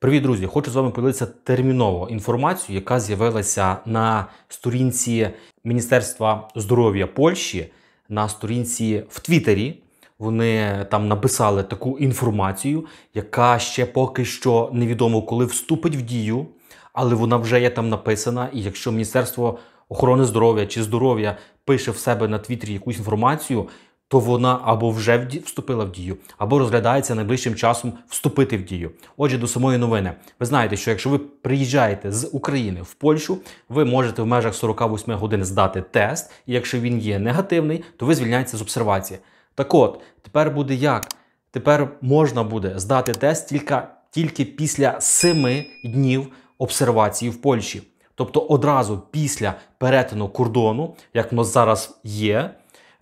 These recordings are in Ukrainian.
Привіт, друзі! Хочу з вами поділитися терміново інформацією, яка з'явилася на сторінці Міністерства здоров'я Польщі на сторінці в Твіттері. Вони там написали таку інформацію, яка ще поки що невідомо коли вступить в дію, але вона вже є там написана. І якщо Міністерство охорони здоров'я чи здоров'я пише в себе на Твіттері якусь інформацію, то вона або вже вступила в дію, або розглядається найближчим часом вступити в дію. Отже, до самої новини, ви знаєте, що якщо ви приїжджаєте з України в Польщу, ви можете в межах 48 годин здати тест, і якщо він є негативний, то ви звільняєтеся з обсервації. Так от, тепер буде як? Тепер можна буде здати тест тільки, тільки після 7 днів обсервації в Польщі. Тобто одразу після перетину кордону, як в зараз є,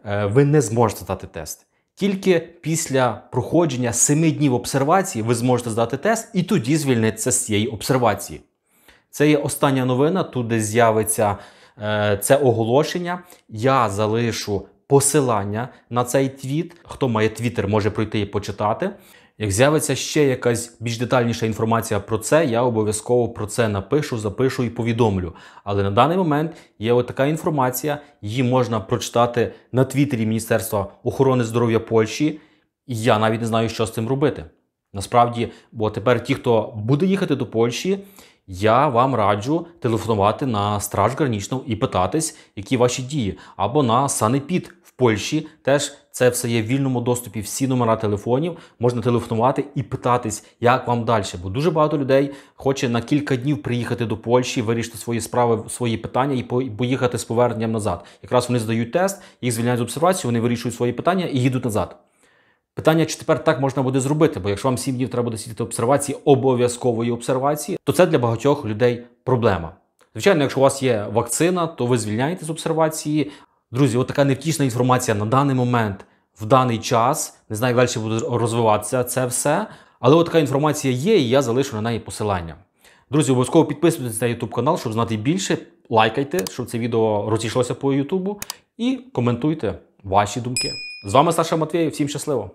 Е, ви не зможете здати тест. Тільки після проходження 7 днів обсервації ви зможете здати тест і тоді звільнитися з цієї обсервації. Це є остання новина, Тут де з'явиться е, це оголошення. Я залишу посилання на цей твіт. Хто має твіттер, може пройти і почитати. Як з'явиться ще якась більш детальніша інформація про це, я обов'язково про це напишу, запишу і повідомлю. Але на даний момент є отака інформація, її можна прочитати на твіттері Міністерства охорони здоров'я Польщі, і я навіть не знаю, що з цим робити. Насправді, бо тепер ті, хто буде їхати до Польщі, я вам раджу телефонувати на страж гранічну і питатись, які ваші дії, або на санепід Польщі теж це все є в вільному доступі. Всі номера телефонів можна телефонувати і питатись, як вам далі. Бо дуже багато людей хоче на кілька днів приїхати до Польщі, вирішити свої справи, свої питання і поїхати з поверненням назад. Якраз вони здають тест, їх звільняють з обсервації, вони вирішують свої питання і їдуть назад. Питання, чи тепер так можна буде зробити, бо якщо вам 7 днів треба буде сидіти обсервації обов'язкової обсервації, то це для багатьох людей проблема. Звичайно, якщо у вас є вакцина, то ви звільняєте з обсервації, Друзі, от така невтішна інформація на даний момент, в даний час. Не знаю, як далі буде розвиватися це все. Але от така інформація є, і я залишу на неї посилання. Друзі, обов'язково підписуйтесь на YouTube канал, щоб знати більше. Лайкайте, щоб це відео розійшлося по YouTube. І коментуйте ваші думки. З вами Саша Матвієв, Всім щасливо!